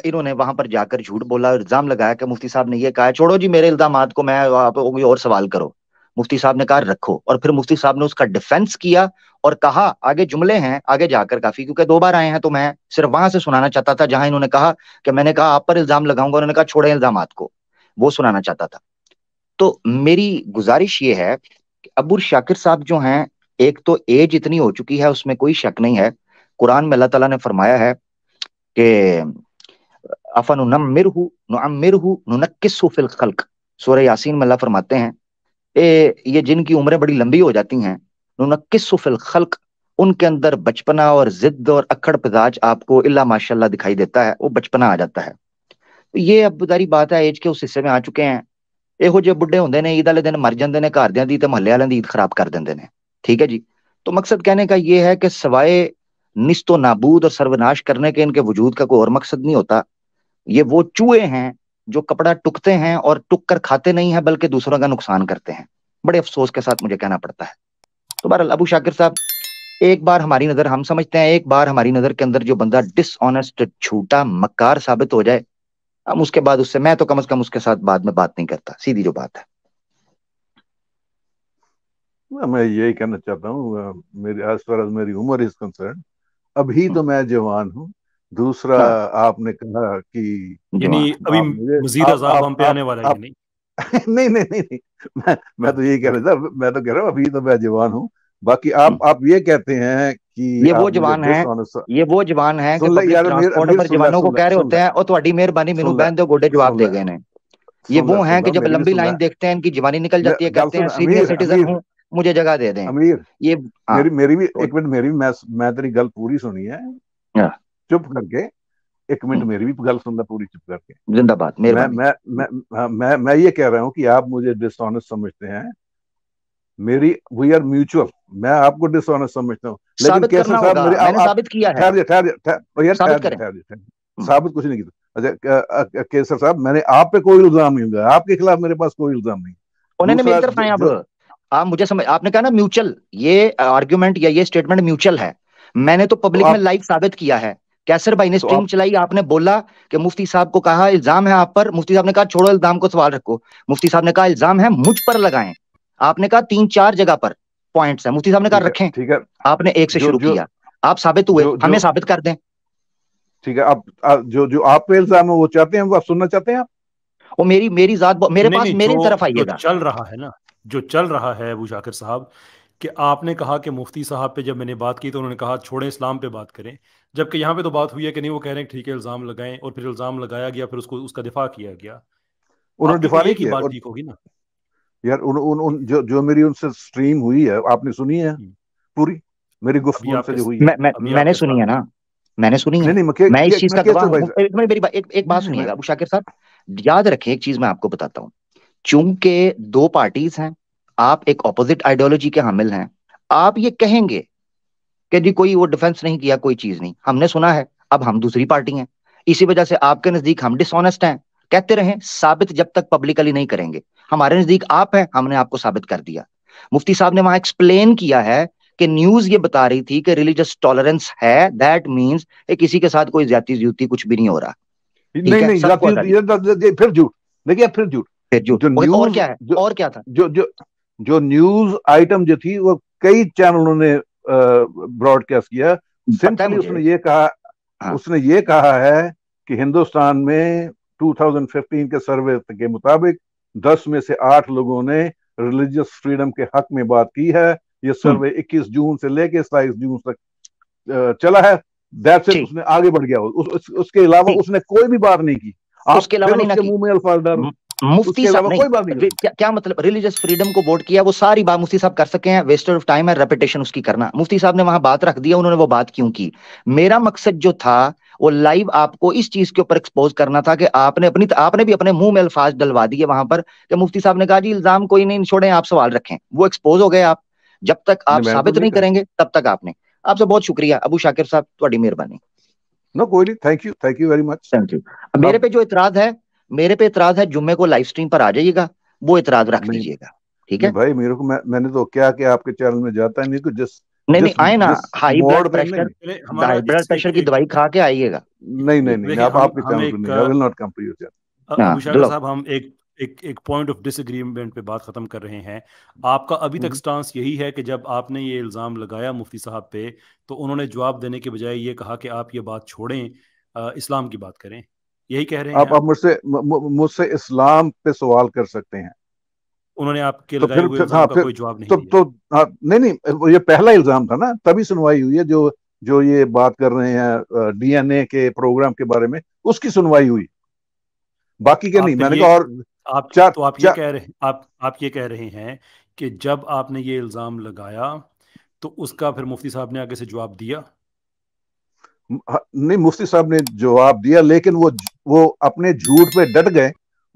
इन्होंने वहां पर जाकर झूठ बोला इल्जाम लगाया कि मुफ्ती साहब ने ये कहा छोड़ो जी मेरे इल्जाम को मैं आप और सवाल करो मुफ्ती साहब ने कहा रखो और फिर मुफ्ती साहब ने उसका डिफेंस किया और कहा आगे जुमले हैं आगे जाकर काफी क्योंकि दो बार आए हैं तो मैं सिर्फ वहां से सुनाना चाहता था जहां इन्होंने कहा कि मैंने कहा आप पर इल्जाम लगाऊंगा उन्होंने कहा छोड़े इल्जाम को वो सुनाना चाहता था तो मेरी गुजारिश ये है कि अबूर शाकिर साहब जो हैं एक तो एज इतनी हो चुकी है उसमें कोई शक नहीं है कुरान में अल्लाह तला ने फरमाया है कि अफन मिर हूँ मिर हूँ नुनक्किस फिल यासीन में अल्लाह फरमाते हैं ए, ये जिनकी उम्रें बड़ी लंबी हो जाती हैं नुनकिसफिल खल्क उनके अंदर बचपना और जिद और अखड़ पिजाज आपको इला माशा दिखाई देता है वो बचपना आ जाता है तो ये अबारी बात है एज के उस हिस्से में आ चुके हैं योजे बुढे होंगे ਹੁੰਦੇ ਨੇ ਈਦ ਵਾਲੇ ਦਿਨ ਮਰ ਜਾਂਦੇ ਨੇ ਘਰਦਿਆਂ ਦੀ ਤੇ ਮਹੱਲੇ ईद खराब कर देंगे ने ठीक है जी तो मकसद कहने का ये है कि सवाए निस्तो नाबूद और सर्वनाश करने के इनके वजूद का कोई और मकसद नहीं होता ये वो चूहे हैं जो कपड़ा टुकते हैं और टुक कर खाते नहीं है बल्कि दूसरों का नुकसान करते हैं बड़े अफसोस के साथ मुझे कहना पड़ता है तो बहरहाल अबू शाकिर साहब एक बार हमारी नजर हम समझते हैं एक बार हमारी नजर के अंदर जो बंदा डिसऑनेस्ट छूटा मक्कार साबित हो जाए हम उसके बाद उससे मैं तो कम अज कम उसके साथ बाद में बात नहीं करता सीधी जो बात है मैं यही कहना चाहता हूँ मेरी उम्र इज कंसर्न अभी तो हम्म। मैं जवान हूँ दूसरा हाँ। आपने कहा कि यानी अभी मजीद अजाब हम पे आने वाला है नहीं नहीं नहीं नहीं मैं मैं तो यही कह रहा था मैं तो कह रहा हूँ अभी तो मैं जवान हूँ बाकी आप हम्म। आप ये कहते हैं कि ये वो जवान है ये वो जवान है जवानों को कह रहे होते हैं और थोड़ी मेहरबानी मेनू बहन दो गोडे जवाब दे गए ये वो हैं कि जब लंबी लाइन देखते हैं इनकी जवानी निकल जाती है कहते हैं सीनियर सिटीजन हूँ मुझे जगह दे दें अमीर ये हाँ। मेरी मेरी भी एक मिनट मेरी भी मैं मैं तेरी गल पूरी सुनी है हाँ। चुप करके एक मिनट हम्म। मेरी भी गल सुनना पूरी चुप करके जिंदाबाद मैं मैं मैं मैं मैं ये कह रहा हूँ कि आप मुझे डिसऑनेस्ट समझते हैं मेरी वी आर म्यूचुअल मैं आपको डिसऑनेस्ट समझता हूँ लेकिन कैसे साहब मेरे आप, साबित किया है ठहर ठहर ठहर ठहर हम्म। साबित कुछ नहीं किया अच्छा केसर साहब मैंने आप पे कोई इल्जाम नहीं लगाया आपके खिलाफ मेरे पास कोई इल्जाम नहीं उन्होंने मेरी तरफ आए अब आप मुझे समझ आपने कहा ना म्यूचुअल ये आर्ग्यूमेंट या ये स्टेटमेंट म्यूचुअल है मैंने तो पब्लिक तो में लाइव साबित किया है कैसर भाई ने तो स्ट्रीम आप... चलाई आपने बोला कि मुफ्ती साहब को कहा इल्जाम है आप पर मुफ्ती साहब ने कहा छोड़ो इल्जाम को सवाल रखो मुफ्ती साहब ने कहा इल्जाम है मुझ पर लगाए आपने कहा तीन चार जगह पर पॉइंट्स है मुफ्ती साहब ने कहा रखें ठीक है आपने एक से शुरू किया आप साबित हुए हमें साबित कर दें ठीक है आप जो जो आप पे इल्जाम है वो चाहते हैं वो आप सुनना चाहते हैं आप वो मेरी मेरी जात मेरे पास मेरी तरफ आइएगा चल रहा है ना जो चल रहा है अबू शाकिर साहब कि आपने कहा कि मुफ्ती साहब पे जब मैंने बात की तो उन्होंने कहा छोड़े इस्लाम पे बात करें जबकि यहाँ पे तो बात हुई है कि नहीं वो कह रहे हैं ठीक है इल्जाम लगाएं और फिर इल्जाम लगाया गया फिर उसको उसका दिफा किया गया उन्होंने दिफा नहीं किया बात ठीक होगी ना यार उन, उन, उन जो जो मेरी उनसे स्ट्रीम हुई है आपने सुनी है हम्म। पूरी मेरी गुफ्तगू उनसे जो हुई है मैं, मैंने सुनी है ना मैंने सुनी है नहीं मैं इस चीज का तो मेरी एक एक बात सुनिएगा अबू शाकिर साहब याद रखें एक चीज मैं आपको बताता हूँ चूंकि दो पार्टीज हैं आप एक ऑपोजिट आइडियोलॉजी के हामिल हैं आप ये कहेंगे कि जी कोई वो डिफेंस नहीं किया कोई चीज नहीं हमने सुना है अब हम दूसरी पार्टी हैं इसी वजह से आपके नजदीक हम डिसऑनेस्ट हैं कहते रहे साबित जब तक पब्लिकली नहीं करेंगे हमारे नजदीक आप हैं हमने आपको साबित कर दिया मुफ्ती साहब ने वहां एक्सप्लेन किया है कि न्यूज ये बता रही थी कि रिलीजियस टॉलरेंस है दैट मीन्स किसी के साथ कोई ज्यादा ज्यूती कुछ भी नहीं हो रहा नहीं नहीं फिर झूठ देखिए फिर झूठ फिर झूठ और क्या है और क्या था जो जो जो न्यूज आइटम जो थी वो कई चैनलों ने ब्रॉडकास्ट किया सिंपली उसने ये कहा हाँ। उसने ये कहा है कि हिंदुस्तान में 2015 के सर्वे के मुताबिक 10 में से 8 लोगों ने रिलीजियस फ्रीडम के हक में बात की है ये हम्म। सर्वे 21 जून से लेके 27 जून तक चला है दैट्स इट उसने आगे बढ़ गया उस, उस, उसके अलावा उसने कोई भी बात नहीं की उसके अलावा उसके मुंह में अल्फाज डाल हम्म। मुफ्ती साहब कोई बात नहीं क्या, क्या मतलब रिलीजियस फ्रीडम को वोट किया वो सारी बात मुफ्ती साहब कर सके हैं वेस्ट ऑफ टाइम है रेपिटेशन उसकी करना मुफ्ती साहब ने वहां बात रख दिया उन्होंने वो बात क्यों की मेरा मकसद जो था वो लाइव आपको इस चीज के ऊपर एक्सपोज करना था कि आपने अपनी आपने भी अपने मुंह में अल्फाज डलवा दिए वहां पर कि मुफ्ती साहब ने कहा जी इल्जाम कोई नहीं छोड़े आप सवाल रखें वो एक्सपोज हो गए आप जब तक आप तो साबित नहीं करेंगे तब तक आपने आपसे बहुत शुक्रिया अबू शाकिर साहब थोड़ी मेहरबानी नो कोई नहीं thank you thank you very much thank you मेरे पे जो इतराज है मेरे पे इतराज है जुम्मे को लाइव स्ट्रीम पर आ जाइएगा वो इतराज रख लीजिएगा ठीक है भाई मेरे को मैं, मैंने तो क्या कि आपके चैनल में जाता है मेरे को जिस नहीं नहीं आए ना high blood pressure high blood pressure की दवाई खा के आइएगा नहीं नहीं नहीं आप आपके चैनल पर नहीं I will not come to your channel साहब हम एक एक एक पॉइंट ऑफ डिसएग्रीमेंट पे बात खत्म कर रहे हैं आपका अभी तक स्टांस हम्म। यही है कि जब आपने ये इल्ज़ाम लगाया मुफ्ती साहब पे तो उन्होंने जवाब देने के बजाय ये कहा कि आप ये बात छोड़ें इस्लाम की बात करें यही कह रहे हैं आप आप मुझसे मुझसे इस्लाम पे सवाल कर सकते हैं उन्होंने आपके तो फिर, हुए हाँ, फिर, कोई जवाब नहीं तो, तो हाँ, नहीं नहीं ये पहला इल्जाम था ना तभी सुनवाई हुई है जो जो ये बात कर रहे हैं डीएनए के प्रोग्राम के बारे में उसकी सुनवाई हुई बाकी के नहीं मैंने कहा और आप चार, तो आप ये कह रहे आप आप ये कह रहे हैं कि जब आपने ये इल्जाम लगाया तो उसका फिर मुफ्ती साहब ने आगे से जवाब दिया नहीं मुफ्ती साहब ने जवाब दिया लेकिन वो वो अपने झूठ पे डट गए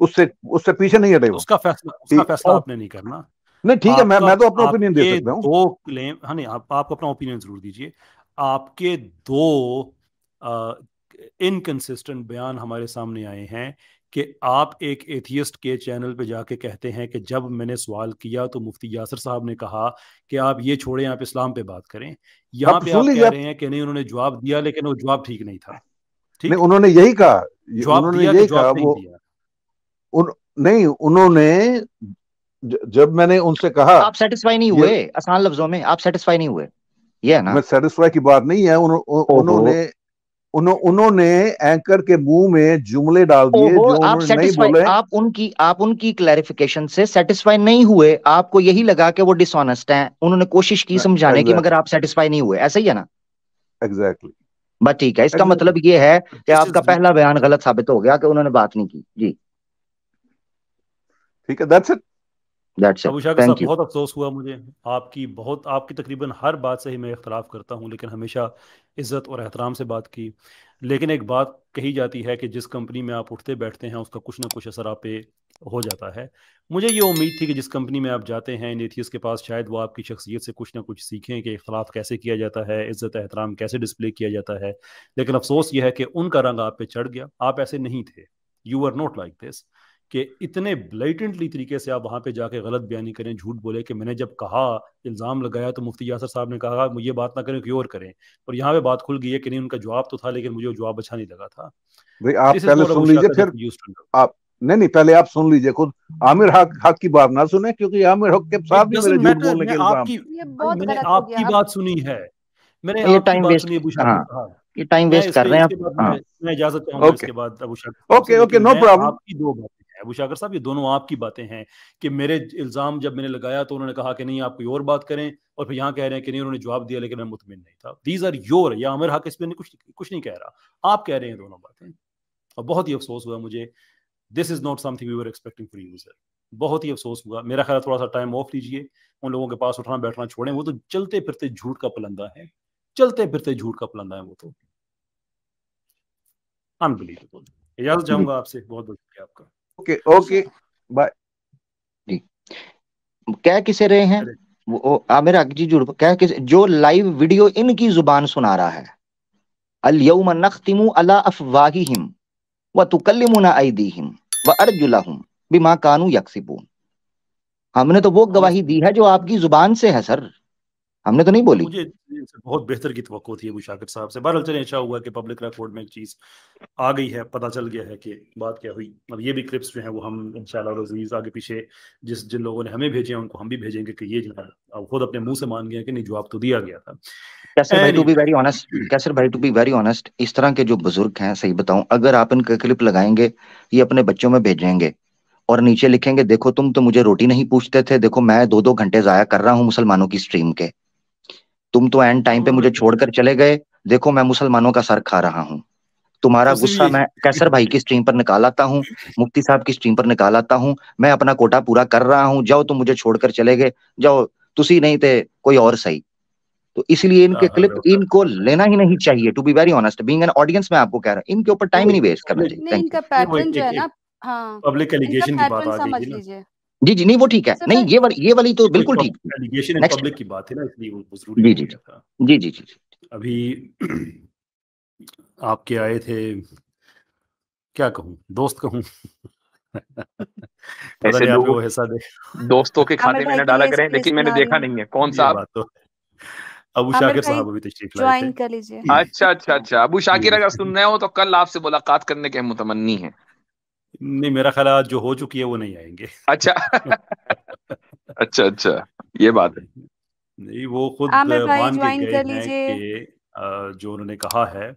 उससे उससे पीछे नहीं हटे उसका फैसला उसका फैसला आपने नहीं करना नहीं ठीक है मैं मैं तो अपना ओपिनियन दे सकता हूँ दो क्लेम हाँ नहीं आप, आपको अपना ओपिनियन जरूर दीजिए आपके दो इनकंसिस्टेंट बयान हमारे सामने आए हैं कि आप एक एथियस्ट के चैनल पे जाके कहते हैं कि जब मैंने सवाल किया तो मुफ्ती यासर साहब ने कहा कि आप ये छोड़ें आप इस्लाम पे बात करें यहाँ पे आप कह रहे हैं कि नहीं उन्होंने जवाब दिया लेकिन वो जवाब ठीक नहीं था ठीक नहीं, उन्होंने यही कहा उन्होंने तो यही कहा वो उन, नहीं उन्होंने जब मैंने उनसे कहा आप सेटिस्फाई नहीं हुए आसान लफ्जों में आप सेटिस्फाई नहीं हुए ये ना मैं सेटिस्फाई की बात नहीं है उन्होंने उन, उन्होंने एंकर के मुंह में जुमले डाल दिए जो आप नहीं बोले आप उनकी आप उनकी क्लैरिफिकेशन से सेटिस्फाई नहीं हुए आपको यही लगा कि वो डिसऑनेस्ट हैं उन्होंने कोशिश की समझाने की मगर आप सेटिस्फाई नहीं हुए ऐसा ही है ना एग्जैक्टली बट ठीक है इसका मतलब ये है कि आपका पहला बयान गलत साबित हो गया कि उन्होंने बात नहीं की जी ठीक है दैट्स इट बहुत अफसोस हुआ मुझे आपकी बहुत आपकी तकरीबन हर बात से ही मैं इख्तलाफ करता हूँ लेकिन हमेशा इज्जत और एहतराम से बात की लेकिन एक बात कही जाती है कि जिस कंपनी में आप उठते बैठते हैं उसका कुछ ना कुछ असर आप पे हो जाता है मुझे ये उम्मीद थी कि जिस कंपनी में आप जाते हैं नेथियस के पास शायद वो आपकी शख्सियत से कुछ ना कुछ सीखें कि इख्तलाफ कैसे किया जाता है इज़्ज़त एहतराम कैसे डिस्प्ले किया जाता है लेकिन अफसोस यह है कि उनका रंग आप पे चढ़ गया आप ऐसे नहीं थे you are not like this कि इतने ब्लेटेंटली तरीके से आप वहाँ पे जाके गलत बयानी करें झूठ बोले कि मैंने जब कहा इल्ज़ाम लगाया तो मुफ्ती यासर साहब ने कहा ये बात ना करें क्यों और करें और यहाँ पे बात खुल गई है कि नहीं उनका जवाब तो था लेकिन मुझे जवाब अच्छा नहीं लगा था भाई तो आप पहले सुन लीजिए फिर आप नहीं नहीं पहले आप सुन लीजिए खुद आमिर हक हक की बात ना सुने क्योंकि आमिर हक के साथ भी मेरे झूठ बोलने के इल्जाम मैंने आपकी बात सुनी है मैंने ये टाइम हाँ। वेस्ट ये टाइम वेस्ट कर रहे हैं आप मैं हाँ। इजाजत चाहूंगा इसके बाद Abu Shah okay okay no problem आपकी दो बातें है मुशाकर साहब ये दोनों आपकी बातें हैं कि मेरे इल्ज़ाम जब मैंने लगाया तो उन्होंने कहा कि नहीं आप कोई और बात करें और फिर यहाँ कह रहे हैं कि नहीं उन्होंने जवाब दिया लेकिन मैं मुतमिन नहीं था दीज आर योर या आमिर हक इसमें कुछ कुछ नहीं कह रहा आप कह रहे हैं दोनों बातें और बहुत ही अफसोस हुआ मुझे this is not something we were expecting for you sir बहुत ही अफसोस हुआ मेरा ख्याल थोड़ा सा टाइम ऑफ लीजिए उन लोगों के पास उठना बैठना छोड़ें वो तो चलते फिरते झूठ का पलंदा है चलते फिरते झूठ का पलंदा है वो तो अनबिलीवेबल इजाजत चाहूंगा आपसे बहुत बहुत शुक्रिया आपका ओके ओके बाय क्या किसे रहे हैं वो आमिर अकजी जुड़ क्या किस जो लाइव वीडियो इनकी जुबान सुना रहा है अल यौम नख्तिमु अला अफवाहिहिम व तुकल्लिमुना अयदीहिम व अरजुलहुम बिमा कानू यक्सिबून हमने तो वो गवाही हाँ। दी है जो आपकी जुबान से है सर हमने तो नहीं बोली मुझे बहुत बेहतर की तो थी अबू शाकिर साहब से बहरहाल चले अच्छा हुआ कि पब्लिक रिकॉर्ड में एक चीज़ आ गई है पता चल गया है कि बात क्या हुई अब ये भी क्लिप्स जो है वो हम इंशाल्लाह रजीज आगे पीछे जिस जिन लोगों ने हमें भेजे हैं उनको हम भी भेजेंगे कि ये जो अब खुद अपने मुंह से मान गया कि नहीं जवाब तो दिया गया था कैसर भाई to be very honest Qaiser भाई टू बी वेरी ऑनेस्ट इस तरह के जो बुजुर्ग हैं सही बताऊं अगर आप इनका क्लिप लगाएंगे ये अपने बच्चों में भेजेंगे और नीचे लिखेंगे देखो तुम तो मुझे रोटी नहीं पूछते थे देखो मैं दो दो घंटे जाया कर रहा हूँ मुसलमानों की स्ट्रीम के तुम तो एंड टाइम पे मुझे हाँ। छोड़कर चले गए देखो मैं मुसलमानों का सर खा रहा हूँ तुम्हारा तो गुस्सा मैं कैसर भाई की स्ट्रीम पर निकाल आता हूँ मुफ्ती साहब की स्ट्रीम पर निकाल आता हूँ मैं अपना कोटा पूरा कर रहा हूँ जाओ तुम मुझे छोड़कर चले गए जाओ तुसी नहीं थे कोई और सही तो इसलिए हाँ, इनके हाँ, क्लिप इनको लेना ही नहीं चाहिए to be very honest being an audience में आपको कह रहा हूँ इनके ऊपर टाइम ही नहीं वेस्ट करना चाहिए पब्लिक एलिगेशन की बात आ गई जी जी नहीं वो ठीक है so, नहीं ये वाली ये वाली तो बिल्कुल ठीक पब्लिक की बात है ना इसलिए वो जरूरी जी जी जी जी जी अभी आपके आए थे क्या कहूँ दोस्त कहूँ ऐसे लोग ऐसा दे दोस्तों के खाते में ना डाला करें लेकिन मैंने देखा नहीं है कौन सा तो अबू शाकिर साहब अभी तशरीफ तो लाए ज्वाइन कर लीजिए अच्छा अच्छा अच्छा अबू शाकिर अगर सुन रहे हो तो कल आपसे मुलाकात करने के मुतमन्नी है नहीं मेरा ख्याल जो हो चुकी है वो नहीं आएंगे अच्छा अच्छा अच्छा ये बात है नहीं वो खुद हाँ, मान के गए हैं कि जो उन्होंने कहा है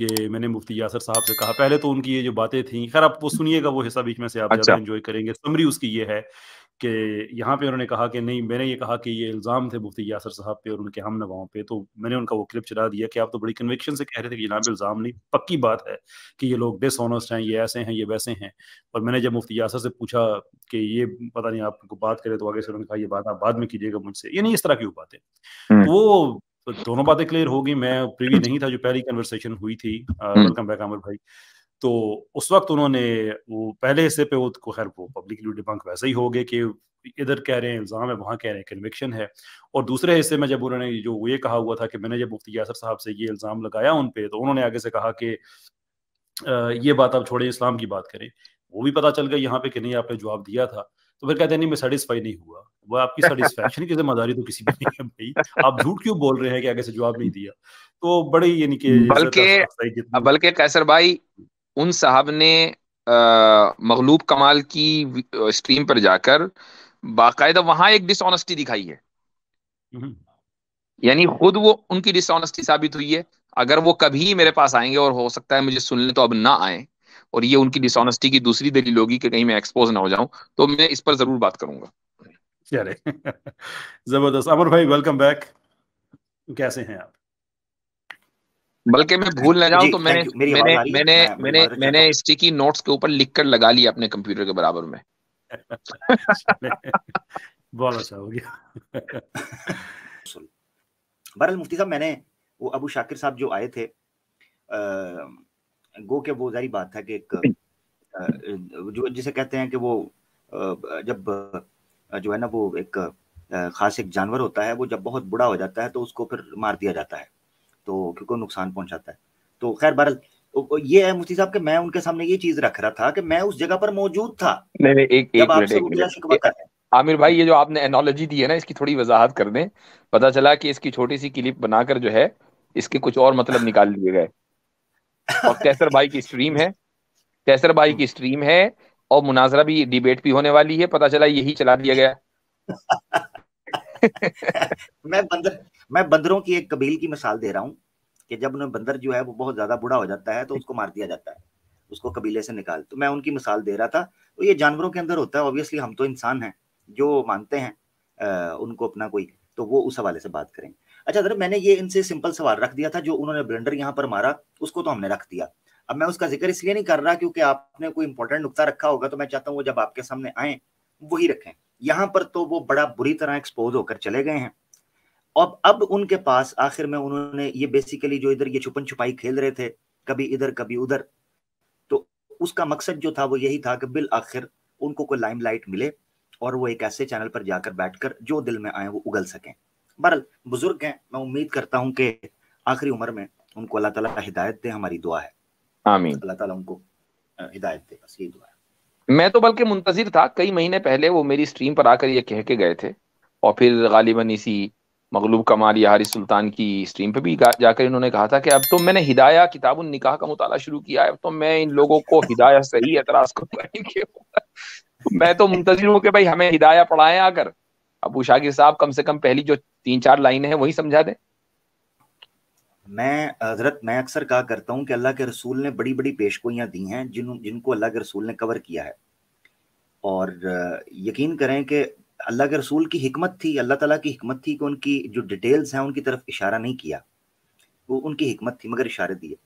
कि मैंने मुफ्ती यासर साहब से कहा पहले तो उनकी ये जो बातें थी खैर आप वो सुनिएगा वो हिस्सा बीच में से आप अच्छा। ज्यादा एंजॉय करेंगे समरी उसकी ये है कि यहाँ पे उन्होंने कहा कि नहीं मैंने ये कहा कि ये इल्ज़ाम थे मुफ्ती यासर साहब पे और उनके हम नवाओं पे तो मैंने उनका वो क्लिप चला दिया कि आप तो बड़ी कन्विक्शन से कह रहे थे कि जनाब इल्ज़ाम नहीं पक्की बात है कि ये लोग डिसऑनेस्ट हैं ये ऐसे हैं ये वैसे हैं और मैंने जब मुफ्ती यासर से पूछा कि ये पता नहीं आपको बात करें तो आगे से उन्होंने कहा ये बात आप बाद में कीजिएगा मुझसे ये नहीं इस तरह की वो बातें हम्म। तो वो दोनों बातें क्लियर होगी मैं प्रीवी हम्म। नहीं था जो पहली कन्वर्सेशन हुई थी वेलकम बैक अमर भाई तो उस वक्त उन्होंने वो पहले हिस्से पे वो तो खैर वो पब्लिकली डिबंक वैसे ही हो गए कि इधर कह रहे हैं इल्ज़ाम है वहाँ कह रहे हैं कन्विक्शन है और दूसरे हिस्से में जब उन्होंने जो ये कहा हुआ था कि मैंने जब मुफ्ती यासर साहब से ये इल्ज़ाम लगाया उन पर तो उन्होंने आगे से कहा कि ये बात आप छोड़ें इस्लाम की बात करें वो भी पता चल गया यहाँ पे कि नहीं आपने जवाब दिया था तो फिर कहते हैं नहीं मैं सेटिस्फाई नहीं हुआ वो आपकी सेटिस्फेक्शन की जिम्मेदारी तो किसी भी नहीं है भाई आप झूठ क्यों बोल रहे हैं कि आगे से जवाब नहीं दिया तो बड़े यानी कि बल्कि बल्कि कैसर भाई उन साहब ने मगलूब कमाल की स्ट्रीम पर जाकर बाकायदा वहां एक डिसऑनेस्टी दिखाई है हम्म। यानी खुद वो उनकी डिसऑनेस्टी साबित हुई है अगर वो कभी मेरे पास आएंगे और हो सकता है मुझे सुनने तो अब ना आए और ये उनकी डिसऑनेस्टी की दूसरी दलील होगी कि कहीं मैं एक्सपोज ना हो जाऊं तो मैं इस पर जरूर बात करूंगा जबरदस्त अमर भाई वेलकम बैक कैसे हैं आप बल्कि मैं भूल ना जाऊं तो मैंने मैंने मैंने मैंने मैंने स्टिकी नोट्स के ऊपर लिख कर लगा लिया अपने कंप्यूटर के बराबर में बहुत अच्छा हो गया बहरहाल मुफ्ती साहब मैंने वो अबू शाकिर साहब जो आए थे गो के वो जारी बात था कि एक जो जिसे कहते हैं कि वो जब जो है ना वो एक खास एक जानवर होता है वो जब बहुत बुरा हो जाता है तो उसको फिर मार दिया जाता है तो क्योंकि नुकसान पहुंचाता है तो खैर बहरल ये है मुफ्ती साहब कि मैं उनके सामने ये चीज रख रहा था कि मैं उस जगह पर मौजूद था नहीं नहीं एक एक मिनट आमिर भाई ये जो आपने एनोलॉजी दी है ना इसकी थोड़ी वजाहत कर दें पता चला कि इसकी छोटी सी क्लिप बनाकर जो है इसके कुछ और मतलब निकाल लिए गए और कैसर भाई की स्ट्रीम है कैसर भाई की स्ट्रीम है और मुनाजरा भी डिबेट भी होने वाली है पता चला यही चला दिया गया मैं बंदर मैं बंदरों की एक कबील की मिसाल दे रहा हूँ कि जब उन्हें बंदर जो है वो बहुत ज्यादा बुढ़ा हो जाता है तो उसको मार दिया जाता है उसको कबीले से निकाल तो मैं उनकी मिसाल दे रहा था तो ये जानवरों के अंदर होता है ऑब्वियसली हम तो इंसान हैं जो मानते हैं उनको अपना कोई तो वो उस हवाले से बात करें अच्छा अगर मैंने ये इनसे सिंपल सवाल रख दिया था जो उन्होंने ब्लेंडर यहाँ पर मारा उसको तो हमने रख दिया अब मैं उसका जिक्र इसलिए नहीं कर रहा क्योंकि आपने कोई इंपॉर्टेंट नुकता रखा होगा तो मैं चाहता हूँ वो जब आपके सामने आए वही रखें यहाँ पर तो वो बड़ा बुरी तरह एक्सपोज होकर चले गए हैं अब अब उनके पास आखिर में उन्होंने ये बेसिकली जो इधर ये छुपन छुपाई खेल रहे थे कभी इधर कभी उधर तो उसका मकसद जो था वो यही था कि बिल आखिर उनको कोई लाइमलाइट मिले और वो एक ऐसे चैनल पर जाकर बैठकर जो दिल में आए वो उगल सकें बहरल बुजुर्ग हैं मैं उम्मीद करता हूँ कि आखिरी उम्र में उनको अल्लाह ताला हिदायत दे हमारी दुआ है आमीन अल्लाह ताला उनको हिदायत दे बस यही दुआ है मैं तो बल्कि मुंतजिर था कई महीने पहले वो मेरी स्ट्रीम पर आकर ये कह के गए थे और फिर गालिबा इसी मगलूब कमाल यारी सुल्तान की स्ट्रीम पे भी जाकर इन्होंने कहा था कि अब तो मैंने हिदाया किताब निकाह का मुताल शुरू किया है अब तो मैं इन लोगों को हिदाया से ही एतराज करूंगा मैं तो मुंतजर हूँ कि भाई हमें हिदाया पढ़ाए आकर अबू शाकिर साहब कम से कम पहली जो तीन चार लाइन है वही समझा दे मैं हजरत मैं अक्सर कहा करता हूँ कि अल्लाह के रसूल ने बड़ी बड़ी पेशगोइयाँ दी हैं जिन जिनको अल्लाह के रसूल ने कवर किया है और यकीन करें कि अल्लाह के रसूल की हमत थी अल्लाह ताला की हमत थी कि उनकी जो डिटेल्स हैं उनकी तरफ इशारा नहीं किया वो उनकी हमत थी मगर इशारे दिए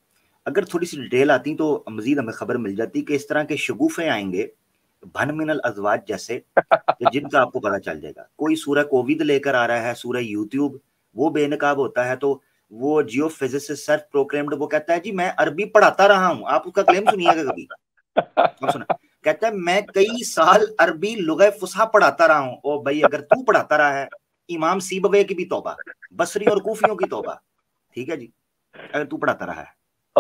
अगर थोड़ी सी डिटेल आती तो मजीद हमें खबर मिल जाती कि इस तरह के शगुफे आएंगे भन मिनल अजवाज जैसे जिनका आपको पता चल जाएगा कोई सूर्य कोविद लेकर आ रहा है सूर्य यूट्यूब वो बेनकाब होता है तो वो जियो फिजिस सेल्फ प्रोक्लेम्ड वो कहता है जी मैं अरबी पढ़ाता रहा हूँ आप उसका क्लेम सुनिएगा कभी सुना कहता है मैं कई साल अरबी लुगे फुसा पढ़ाता रहा हूँ ओ भाई अगर तू पढ़ाता रहा है इमाम सीबवे की भी तोबा बसरी और कूफियों की तोबा ठीक है जी अगर तू पढ़ाता रहा है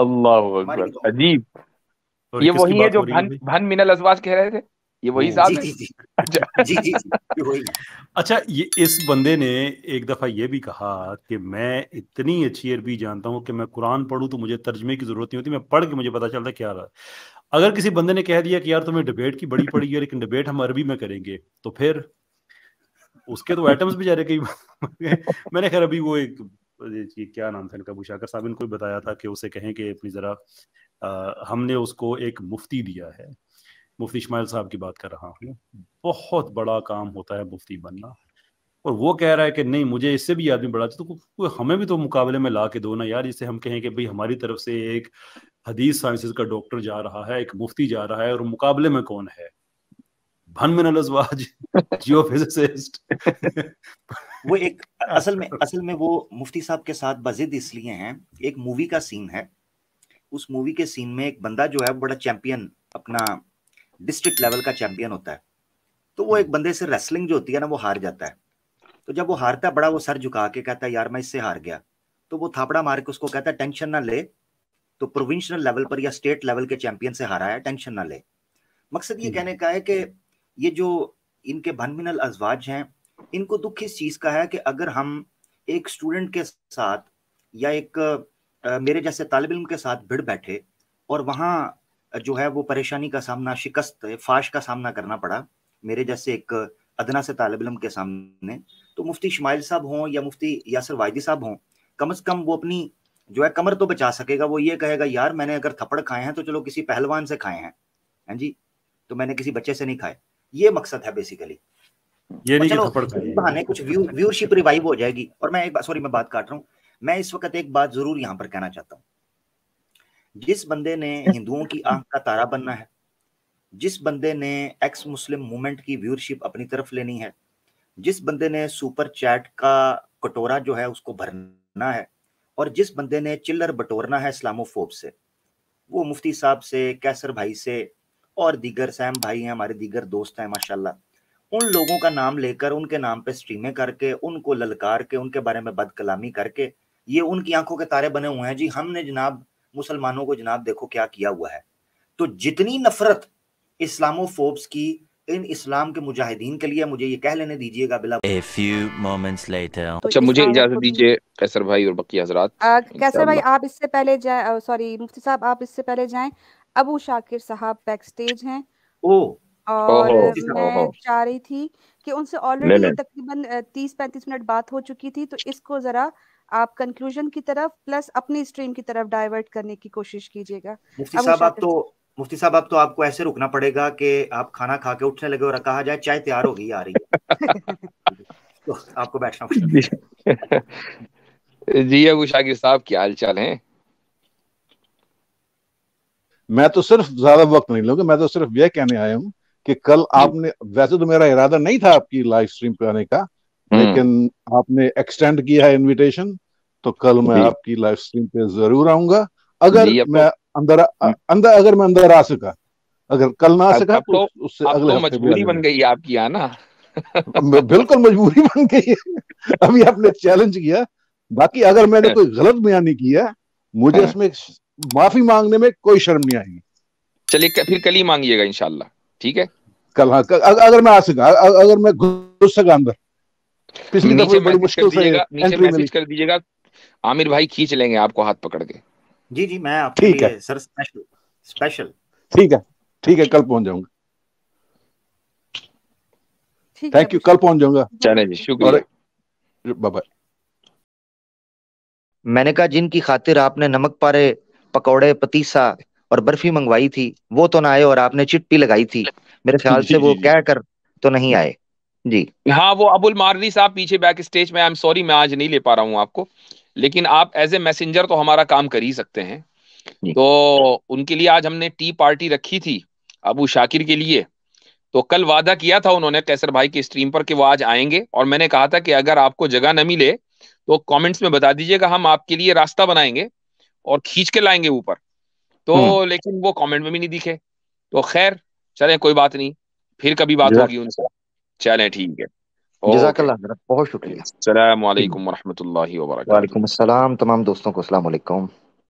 अल्लाह अजीब ये वही है जो भन भन मिनल अजवाज कह रहे थे ये वही साहब जी, अच्छा। जी, जी, जी, जी, वही अच्छा ये इस बंदे ने एक दफा ये भी कहा कि मैं इतनी अच्छी अरबी जानता हूँ कि मैं कुरान पढ़ूँ तो मुझे तर्जमे की जरूरत नहीं होती मैं पढ़ के मुझे पता चलता क्या रहा अगर किसी बंदे ने कह दिया कि यार तुम्हें डिबेट की बड़ी पड़ी है लेकिन डिबेट हम अरबी में करेंगे तो फिर उसके तो आइटम्स भी जा रहे कई मैंने खैर अभी वो एक ये क्या नाम था इनका बुशाकर साहब इनको बताया था कि उसे कहें कि अपनी ज़रा हमने उसको एक मुफ्ती दिया है मुफ्ती इसमाइल साहब की बात कर रहा हूँ बहुत बड़ा काम होता है मुफ्ती बनना और वो कह रहा है कि नहीं मुझे इससे भी आदमी बड़ा तो हमें भी तो मुकाबले में ला के दो ना यार जिससे हम कहें कि भाई हमारी तरफ से एक हदीस साइंसेज का डॉक्टर जा रहा है एक मुफ्ती जा रहा है और मुकाबले में कौन है भन में जियो फिजिसिस्ट वो एक असल में असल में वो मुफ्ती साहब के साथ बजिद इसलिए हैं एक मूवी का सीन है उस मूवी के सीन में एक बंदा जो है बड़ा चैंपियन अपना डिस्ट्रिक्ट लेवल का चैंपियन होता है तो वो एक बंदे से रेसलिंग जो होती है ना वो हार जाता है तो जब वो हारता है बड़ा वो सर झुका के कहता है यार मैं इससे हार गया तो वो थापड़ा मार के उसको कहता है टेंशन ना ले तो प्रोविंशनल लेवल पर या स्टेट लेवल के चैंपियन से हारा है टेंशन ना ले मकसद ये हम्म। कहने का है कि ये जो इनके भनमिनल अजवाज हैं इनको दुख इस चीज़ का है कि अगर हम एक स्टूडेंट के साथ या एक आ, मेरे जैसे तालब इम के साथ भिड़ बैठे और वहाँ जो है वो परेशानी का सामना शिकस्त फाश का सामना करना पड़ा मेरे जैसे एक अदना से तालब इम के सामने तो मुफ्ती शमाइल साहब हों या मुफ्ती यासर वायदी साहब हों कम अज़ कम वो अपनी जो है कमर तो बचा सकेगा वो ये कहेगा यार मैंने अगर थप्पड़ खाए हैं तो चलो किसी पहलवान से खाए हैं हैं जी तो मैंने किसी बच्चे से नहीं खाए ये मकसद है बेसिकली ये नहीं चलो बहाने कुछ व्यू व्यूअरशिप रिवाइव हो जाएगी और मैं एक सॉरी मैं बात काट रहा हूँ मैं इस वक्त एक बात जरूर यहाँ पर कहना चाहता हूँ जिस बंदे ने हिंदुओं की आंख का तारा बनना है जिस बंदे ने एक्स मुस्लिम मूवमेंट की व्यूअरशिप अपनी तरफ लेनी है जिस बंदे ने सुपर चैट का कटोरा जो है उसको भरना है और जिस बंदे ने चिल्लर बटोरना है इस्लामोफोब से वो मुफ्ती साहब से कैसर भाई से और दीगर सैम भाई हैं हमारे दीगर दोस्त हैं माशाल्लाह उन लोगों का नाम लेकर उनके नाम पे स्ट्रीमें करके उनको ललकार के उनके बारे में बदकलामी करके ये उनकी आंखों के तारे बने हुए हैं जी हमने जनाब मुसलमानों को जनाब देखो क्या किया हुआ है तो जितनी नफरत इस्लामोफोब्स की इन इस्लाम के मुजाहिदीन के लिए मुझे ये कह लेने दीजिएगा बिला A few moments later. तो अच्छा मुझे इजाजत दीजिए कैसर भाई और बाकी हजरात कैसर भाई आप इससे पहले जाए सॉरी मुफ्ती साहब आप इससे पहले जाएं अबू शाकिर साहब बैक स्टेज हैं ओ और मैं चाह रही थी कि उनसे ऑलरेडी तकरीबन तीस पैंतीस मिनट बात हो चुकी थी तो इसको जरा आप कंक्लूजन की तरफ प्लस अपनी स्ट्रीम की तरफ डाइवर्ट करने की कोशिश कीजिएगा मुफ्ती साहब आप तो मुफ्ती साहब अब तो आपको ऐसे रुकना पड़ेगा कि आप खाना खा के उठने लगे और कहा जाए चाय तैयार हो गई आ रही तो आपको बैठना जी अबू शाकिर साहब क्या हाल चाल है मैं तो सिर्फ ज्यादा वक्त नहीं लूंगा मैं तो सिर्फ यह कहने आया हूँ कि कल आपने वैसे तो मेरा इरादा नहीं था आपकी लाइव स्ट्रीम पे आने का हम्म। लेकिन आपने एक्सटेंड किया है इनविटेशन तो कल मैं आपकी लाइव स्ट्रीम पे जरूर आऊंगा अगर तो- मैं अंदर अंदर अगर मैं अंदर आ सका अगर कल ना आ सका तो उससे अगले तो मजबूरी बन गई आपकी आना बिल्कुल मजबूरी बन गई अभी आपने चैलेंज किया बाकी अगर मैंने कोई गलत बयानी किया मुझे इसमें हाँ। माफी मांगने में कोई शर्म नहीं आएगी चलिए फिर कल ही मांगिएगा इनशाला ठीक है कल हाँ अगर मैं आ सका अगर मैं घुस सका अंदर पिछली दफा बड़ी मुश्किल से नीचे मैसेज कर दीजिएगा आमिर भाई खींच लेंगे आपको हाथ पकड़ के जी जी मैं आपके ठीक है सर स्पेशल स्पेशल ठीक है ठीक है कल पहुंच जाऊंगा थैंक यू कल पहुंच जाऊंगा चले जी शुक्रिया बाबा मैंने कहा जिनकी खातिर आपने नमक पारे पकौड़े पतीसा और बर्फी मंगवाई थी वो तो ना आए और आपने चिट्टी लगाई थी मेरे ख्याल से वो कह कर तो नहीं आए जी हाँ वो अबुल मारनी साहब पीछे बैक स्टेज में आई एम सॉरी मैं आज नहीं ले पा रहा हूँ आपको लेकिन आप एज ए मैसेंजर तो हमारा काम कर ही सकते हैं तो उनके लिए आज हमने टी पार्टी रखी थी अबू शाकिर के लिए तो कल वादा किया था उन्होंने कैसर भाई के स्ट्रीम पर कि वो आज आएंगे और मैंने कहा था कि अगर आपको जगह न मिले तो कमेंट्स में बता दीजिएगा हम आपके लिए रास्ता बनाएंगे और खींच के लाएंगे ऊपर तो हम्म। लेकिन वो कमेंट में भी नहीं दिखे तो खैर चले कोई बात नहीं फिर कभी बात होगी उनसे चले ठीक है जजाक बहुत शुक्रिया अल्लाम वरहमल वर्क वालेकुम तमाम दोस्तों को असल